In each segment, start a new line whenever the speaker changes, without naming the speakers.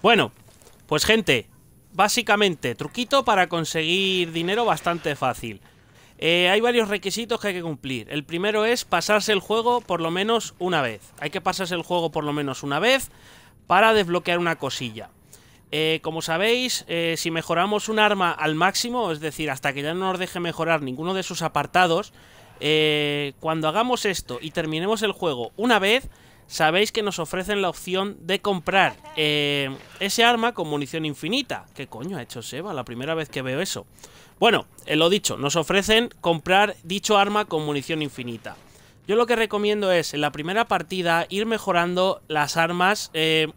Bueno, pues gente, básicamente, truquito para conseguir dinero bastante fácil. Eh, hay varios requisitos que hay que cumplir. El primero es pasarse el juego por lo menos una vez. Hay que pasarse el juego por lo menos una vez para desbloquear una cosilla. Eh, como sabéis, eh, si mejoramos un arma al máximo, es decir, hasta que ya no nos deje mejorar ninguno de sus apartados, cuando hagamos esto y terminemos el juego una vez, sabéis que nos ofrecen la opción de comprar eh, ese arma con munición infinita. ¿Qué coño ha hecho Seba? La primera vez que veo eso. Bueno, eh, lo dicho, nos ofrecen comprar dicho arma con munición infinita. Yo lo que recomiendo es en la primera partida ir mejorando las armas, eh,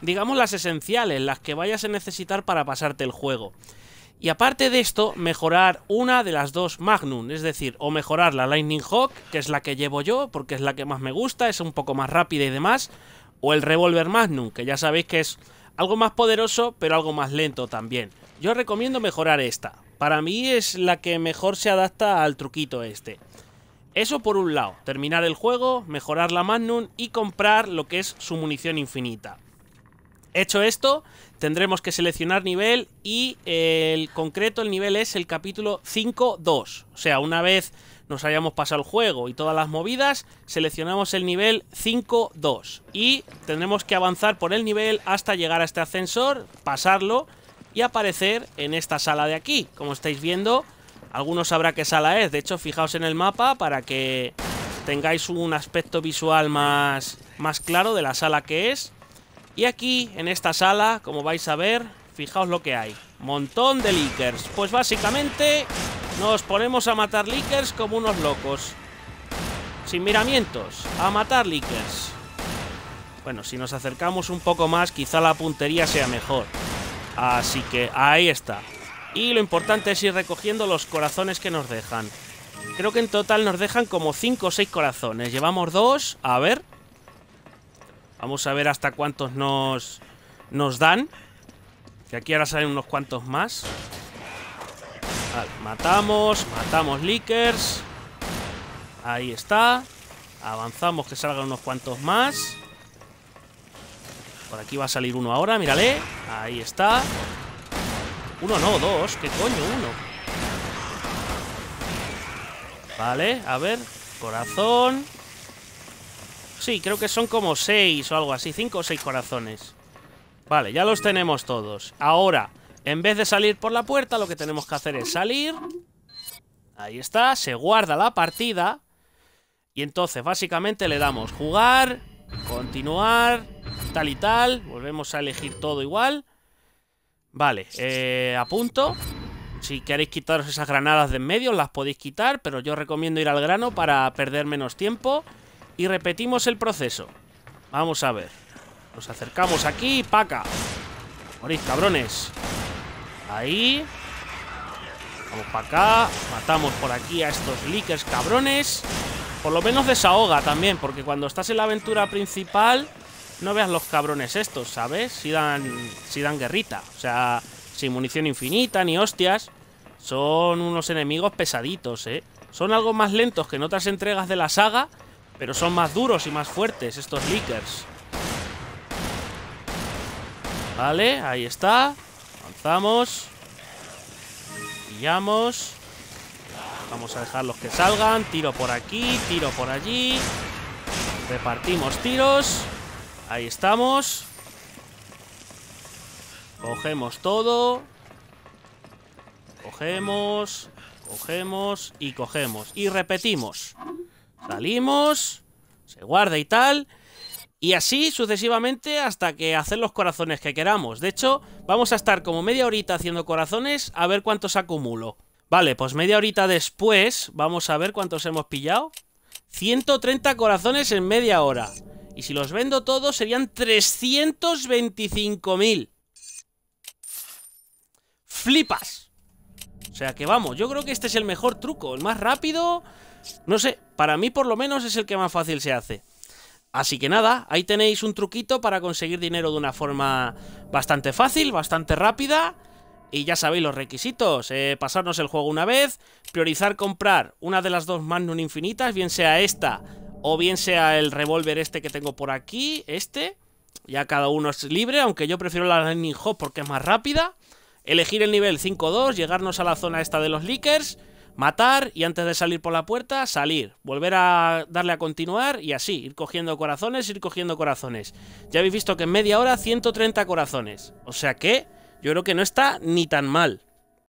digamos las esenciales, las que vayas a necesitar para pasarte el juego. Y aparte de esto, mejorar una de las dos Magnum, es decir, o mejorar la Lightning Hawk, que es la que llevo yo, porque es la que más me gusta, es un poco más rápida y demás, o el Revolver Magnum, que ya sabéis que es algo más poderoso, pero algo más lento también. Yo recomiendo mejorar esta, para mí es la que mejor se adapta al truquito este. Eso por un lado, terminar el juego, mejorar la Magnum y comprar lo que es su munición infinita. Hecho esto, tendremos que seleccionar nivel y el concreto, el nivel es el capítulo 5.2. O sea, una vez nos hayamos pasado el juego y todas las movidas, seleccionamos el nivel 5.2 y tendremos que avanzar por el nivel hasta llegar a este ascensor, pasarlo y aparecer en esta sala de aquí. Como estáis viendo, algunos sabrá qué sala es. De hecho, fijaos en el mapa para que tengáis un aspecto visual más, más claro de la sala que es. Y aquí, en esta sala, como vais a ver, fijaos lo que hay. Montón de leakers. Pues básicamente nos ponemos a matar leakers como unos locos. Sin miramientos, a matar leakers. Bueno, si nos acercamos un poco más, quizá la puntería sea mejor. Así que ahí está. Y lo importante es ir recogiendo los corazones que nos dejan. Creo que en total nos dejan como 5 o 6 corazones. Llevamos dos. A ver. Vamos a ver hasta cuántos nos, nos dan. Que aquí ahora salen unos cuantos más. Vale, matamos, matamos leakers. Ahí está. Avanzamos que salgan unos cuantos más. Por aquí va a salir uno ahora, mírale. Ahí está. Uno no, dos. ¿Qué coño? Uno. Vale, a ver. Corazón. Sí, creo que son como seis o algo así, cinco o seis corazones. Vale, ya los tenemos todos. Ahora, en vez de salir por la puerta, lo que tenemos que hacer es salir. Ahí está, se guarda la partida. Y entonces, básicamente, le damos jugar, continuar, tal y tal. Volvemos a elegir todo igual. Vale, eh, a punto. Si queréis quitaros esas granadas de en medio, las podéis quitar, pero yo recomiendo ir al grano para perder menos tiempo. Y repetimos el proceso. Vamos a ver. Nos acercamos aquí, paca. Morís, cabrones. Ahí. Vamos para acá. Matamos por aquí a estos leakers cabrones. Por lo menos desahoga también, porque cuando estás en la aventura principal, no veas los cabrones estos, ¿sabes? Si dan, si dan guerrita. O sea, sin munición infinita ni hostias. Son unos enemigos pesaditos, ¿eh? Son algo más lentos que en otras entregas de la saga, pero son más duros y más fuertes estos leakers. Vale, ahí está. Avanzamos. Pillamos. Vamos a dejar los que salgan. Tiro por aquí, tiro por allí. Repartimos tiros. Ahí estamos. Cogemos todo. Cogemos, cogemos y cogemos. Y repetimos. Salimos, se guarda y tal. Y así sucesivamente hasta que Hacen los corazones que queramos. De hecho, vamos a estar como media horita haciendo corazones a ver cuántos acumulo. Vale, pues media horita después vamos a ver cuántos hemos pillado. 130 corazones en media hora. Y si los vendo todos serían 325.000. Flipas. O sea que vamos, yo creo que este es el mejor truco, el más rápido, no sé, para mí por lo menos es el que más fácil se hace. Así que nada, ahí tenéis un truquito para conseguir dinero de una forma bastante fácil, bastante rápida. Y ya sabéis los requisitos, eh, pasarnos el juego una vez, priorizar comprar una de las dos Magnum infinitas, bien sea esta o bien sea el revólver este que tengo por aquí, este. Ya cada uno es libre, aunque yo prefiero la Lightning Hop porque es más rápida. Elegir el nivel 5-2, llegarnos a la zona esta de los leakers Matar y antes de salir por la puerta, salir. Volver a darle a continuar y así, ir cogiendo corazones, ir cogiendo corazones. Ya habéis visto que en media hora 130 corazones. O sea que yo creo que no está ni tan mal.